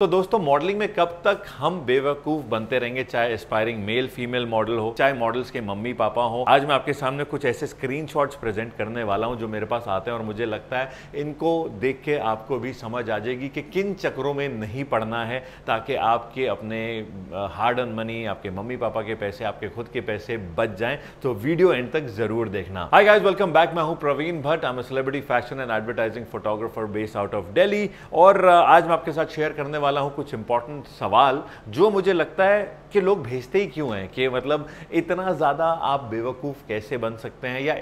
तो दोस्तों मॉडलिंग में कब तक हम बेवकूफ बनते रहेंगे चाहे एस्पायरिंग मेल फीमेल मॉडल हो चाहे मॉडल्स के मम्मी पापा हो आज मैं आपके सामने कुछ ऐसे स्क्रीनशॉट्स प्रेजेंट करने वाला हूं जो मेरे पास आते हैं और मुझे लगता है इनको देख के आपको भी समझ आ जाएगी कि किन चक्रों में नहीं पड़ना है ताकि आपके अपने हार्ड एंड मनी आपके मम्मी पापा के पैसे आपके खुद के पैसे बच जाए तो वीडियो एंड तक जरूर देखना हाई गाइज वेलकम बैक मैं हूँ Praveen Bhatt I celebrity fashion and advertising photographer base out of Delhi और आज मैं आपके साथ शेयर करने वाला वाला हूँ कुछ इंपॉर्टेंट सवाल जो मुझे लगता है कि लोग भेजते ही क्यों हैं कि मतलब इतना ज़्यादा आप बेवकूफ़ कैसे बन सकते हैं या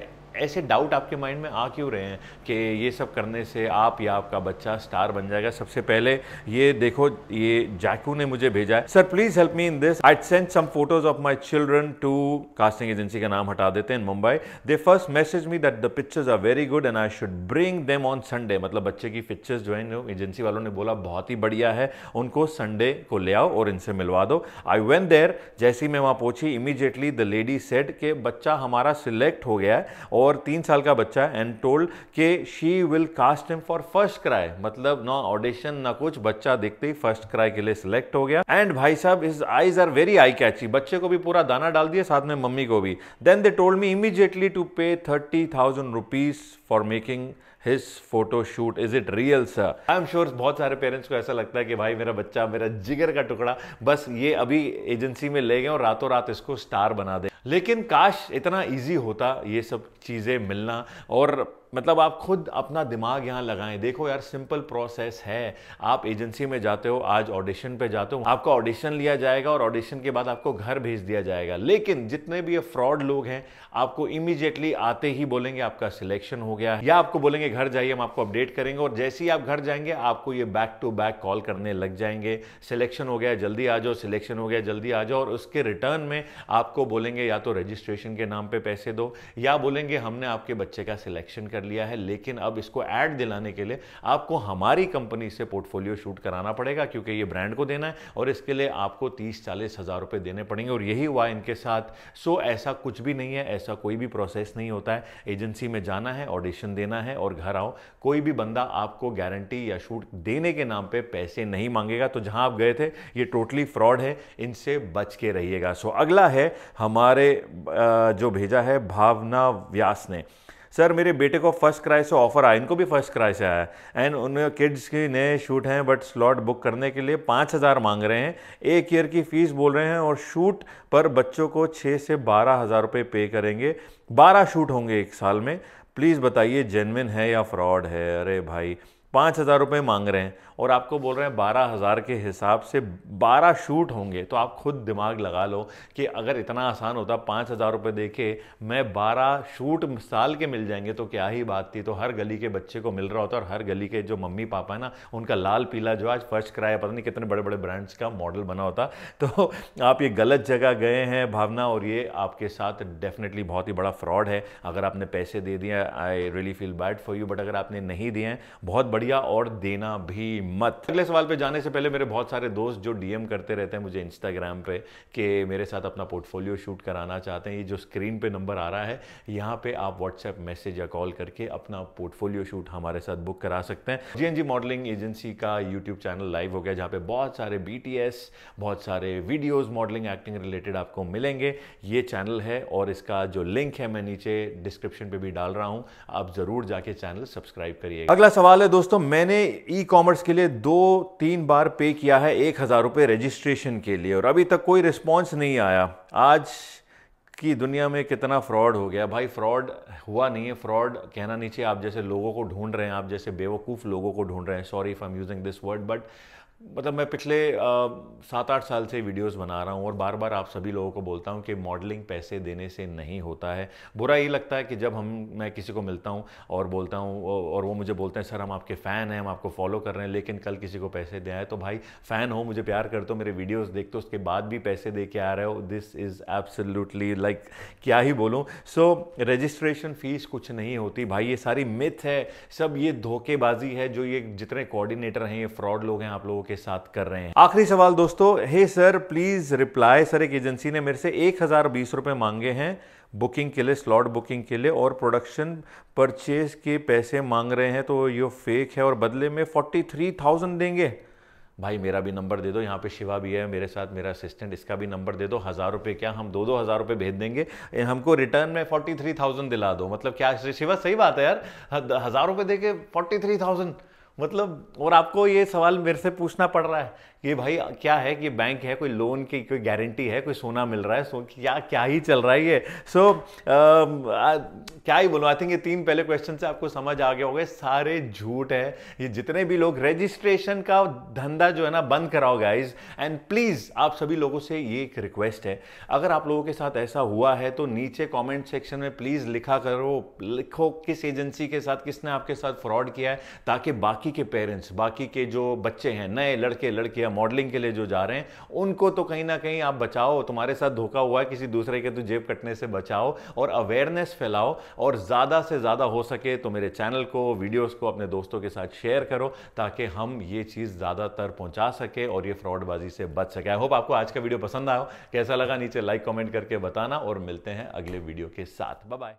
ऐसे डाउट आपके माइंड में आ क्यों रहे हैं कि ये सब करने से आप या आपका बच्चा स्टार बन जाएगा सबसे पहले ये देखो ये जैकू ने मुझे भेजा है sir please help me in this I send some photos of my children to casting agency का नाम हटा देते हैं Mumbai they first message me that the pictures are very good and I should bring them on Sunday मतलब बच्चे की pictures जो है एजेंसी वालों ने बोला बहुत ही बढ़िया है उनको संडे को ले आओ और इनसे मिलवा दो आई वेन देर जैसी मैं वहां पहुंची इमीजिएटली द लेडी सेट के बच्चा हमारा सिलेक्ट हो गया है और और तीन साल का बच्चा एंड टोल्ड के she will cast him for FirstCry मतलब ना ऑडिशन ना कुछ बच्चा देखते ही फर्स्ट क्राई के लिए सिलेक्ट हो गया एंड भाई साहब is eyes are very eye catchy बच्चे को भी पूरा दाना डाल दिया साथ में मम्मी को भी then they told me immediately to pay thirty thousand rupees for making his photo shoot is it real sir I am sure बहुत सारे पेरेंट्स को ऐसा लगता है कि भाई मेरा बच्चा मेरा जिगर का टुकड़ा बस ये अभी एजेंसी में ले गए और रातों रात इसको स्टार बना दे लेकिन काश इतना इजी होता ये सब चीज़ें मिलना और मतलब आप खुद अपना दिमाग यहाँ लगाएं देखो यार सिंपल प्रोसेस है आप एजेंसी में जाते हो आज ऑडिशन पे जाते हो आपका ऑडिशन लिया जाएगा और ऑडिशन के बाद आपको घर भेज दिया जाएगा लेकिन जितने भी ये फ्रॉड लोग हैं आपको इमीजिएटली आते ही बोलेंगे आपका सिलेक्शन हो गया या आपको बोलेंगे घर जाइए हम आपको अपडेट करेंगे और जैसे ही आप घर जाएंगे आपको ये बैक टू बैक कॉल करने लग जाएंगे सिलेक्शन हो गया जल्दी आ जाओ सिलेक्शन हो गया जल्दी आ जाओ और उसके रिटर्न में आपको बोलेंगे या तो रजिस्ट्रेशन के नाम पे पैसे दो या बोलेंगे हमने आपके बच्चे का सिलेक्शन कर लिया है लेकिन अब इसको ऐड दिलाने के लिए आपको हमारी कंपनी से पोर्टफोलियो शूट कराना पड़ेगा क्योंकि ये ब्रांड को देना है और इसके लिए आपको तीस चालीस हज़ार रुपये देने पड़ेंगे और यही हुआ इनके साथ सो ऐसा कुछ भी नहीं है ऐसा कोई भी प्रोसेस नहीं होता है एजेंसी में जाना है ऑडिशन देना है और घर आओ कोई भी बंदा आपको गारंटी या शूट देने के नाम पर पैसे नहीं मांगेगा तो जहां आप गए थे ये टोटली फ्रॉड है इनसे बच के रहिएगा सो अगला है हमारे हमारे जो भेजा है भावना व्यास ने सर मेरे बेटे को फर्स्ट क्राई से ऑफर आया इनको भी फर्स्ट क्राई से आया एंड उन किड्स के नए शूट हैं बट स्लॉट बुक करने के लिए पाँच हज़ार मांग रहे हैं एक ईयर की फ़ीस बोल रहे हैं और शूट पर बच्चों को छः से बारह हज़ार रुपये पे करेंगे बारह शूट होंगे एक साल में प्लीज़ बताइए जेनविन है या फ्रॉड है अरे भाई पाँच हज़ार रुपये मांग रहे हैं और आपको बोल रहे हैं बारह हज़ार के हिसाब से बारह शूट होंगे तो आप खुद दिमाग लगा लो कि अगर इतना आसान होता पाँच हज़ार रुपये दे के मैं बारह शूट साल के मिल जाएंगे तो क्या ही बात थी तो हर गली के बच्चे को मिल रहा होता और हर गली के जो मम्मी पापा है ना उनका लाल पीला जो आज फर्स्ट किराया पता नहीं कितने बड़े बड़े ब्रांड्स का मॉडल बना होता तो आप ये गलत जगह गए हैं भावना और ये आपके साथ डेफिनेटली बहुत ही बड़ा फ्रॉड है अगर आपने पैसे दे दिए I really feel bad for you but अगर आपने नहीं दिए हैं बहुत बड़ी बढ़िया और देना भी मत अगले सवाल पे जाने से पहले मेरे बहुत सारे दोस्त जो डीएम करते रहते हैं मुझे इंस्टाग्राम पे कि मेरे साथ अपना पोर्टफोलियो शूट कराना चाहते हैं ये जो स्क्रीन पे नंबर आ रहा है यहाँ पे आप व्हाट्सएप मैसेज या कॉल करके अपना पोर्टफोलियो शूट हमारे साथ बुक करा सकते हैं जीएनजी मॉडलिंग एजेंसी का यूट्यूब चैनल लाइव हो गया जहाँ पे बहुत सारे बीटीएस बहुत सारे वीडियोज मॉडलिंग एक्टिंग रिलेटेड आपको मिलेंगे ये चैनल है और इसका जो लिंक है मैं नीचे डिस्क्रिप्शन पे भी डाल रहा हूँ आप जरूर जाके चैनल सब्सक्राइब करिए अगला सवाल है दोस्तों दोस्तों मैंने ई कॉमर्स के लिए दो तीन बार पे किया है एक हज़ार रुपये रजिस्ट्रेशन के लिए और अभी तक कोई रिस्पॉन्स नहीं आया आज की दुनिया में कितना फ्रॉड हो गया भाई फ्रॉड हुआ नहीं है फ्रॉड कहना नहीं चाहिए आप जैसे लोगों को ढूंढ रहे हैं आप जैसे बेवकूफ़ लोगों को ढूंढ रहे हैं sorry if I am using this word but मतलब मैं पिछले सात आठ साल से वीडियोस बना रहा हूँ और बार बार आप सभी लोगों को बोलता हूँ कि मॉडलिंग पैसे देने से नहीं होता है बुरा ये लगता है कि जब हम मैं किसी को मिलता हूँ और बोलता हूँ और वो मुझे बोलते हैं सर हम आपके फ़ैन हैं हम आपको फॉलो कर रहे हैं लेकिन कल किसी को पैसे दे आए तो भाई फ़ैन हो मुझे प्यार कर दो मेरे वीडियोज़ देखते हो उसके बाद भी पैसे दे के आ रहे हो दिस इज़ एब्सोल्युटली लाइक क्या ही बोलूँ सो रजिस्ट्रेशन फ़ीस कुछ नहीं होती भाई ये सारी मिथ है सब ये धोखेबाजी है जो ये जितने कोऑर्डिनेटर हैं ये फ्रॉड लोग हैं आप लोगों के साथ कर रहे हैं आखिरी सवाल दोस्तों hey sir please reply sir एक एजेंसी ने मेरे से एक हजार बीस रुपए मांगे हैं बुकिंग के लिए स्लॉट बुकिंग के लिए और प्रोडक्शन परचेज के पैसे मांग रहे हैं तो ये फेक है और बदले में फोर्टी थ्री थाउजेंड देंगे भाई मेरा भी नंबर दे दो यहाँ पे शिवा भी है मेरे साथ मेरा असिस्टेंट इसका भी नंबर दे दो हज़ार रुपये क्या हम दो दो हज़ार रुपये भेज देंगे हमको रिटर्न में फोर्टी थ्री थाउजेंड दिला दो मतलब क्या शिवा सही बात है यार हज़ार रुपये दे के फोर्टी थ्री थाउजेंड मतलब और आपको ये सवाल मेरे से पूछना पड़ रहा है कि भाई क्या है कि बैंक है कोई लोन की कोई गारंटी है कोई सोना मिल रहा है सो क्या क्या ही चल रहा है ये सो so, uh, क्या ही बोलूँ आई थिंक ये तीन पहले क्वेश्चन से आपको समझ आ गया होगा सारे झूठ है ये जितने भी लोग रजिस्ट्रेशन का धंधा जो है ना बंद कराओ गाइज एंड प्लीज़ आप सभी लोगों से ये एक रिक्वेस्ट है अगर आप लोगों के साथ ऐसा हुआ है तो नीचे कॉमेंट सेक्शन में प्लीज़ लिखा करो लिखो किस एजेंसी के साथ किसने आपके साथ फ्रॉड किया है ताकि बाकी बाकी के पेरेंट्स बाकी के जो बच्चे हैं नए लड़के लड़कियां मॉडलिंग के लिए जो जा रहे हैं उनको तो कहीं ना कहीं आप बचाओ तुम्हारे साथ धोखा हुआ है किसी दूसरे के तो जेब कटने से बचाओ और अवेयरनेस फैलाओ और ज़्यादा से ज़्यादा हो सके तो मेरे चैनल को वीडियोज को अपने दोस्तों के साथ शेयर करो ताकि हम ये चीज़ ज़्यादातर पहुंचा सके और ये फ्रॉडबाजी से बच सके आई होप आपको आज का वीडियो पसंद आया हो कैसा लगा नीचे लाइक कॉमेंट करके बताना और मिलते हैं अगले वीडियो के साथ बाय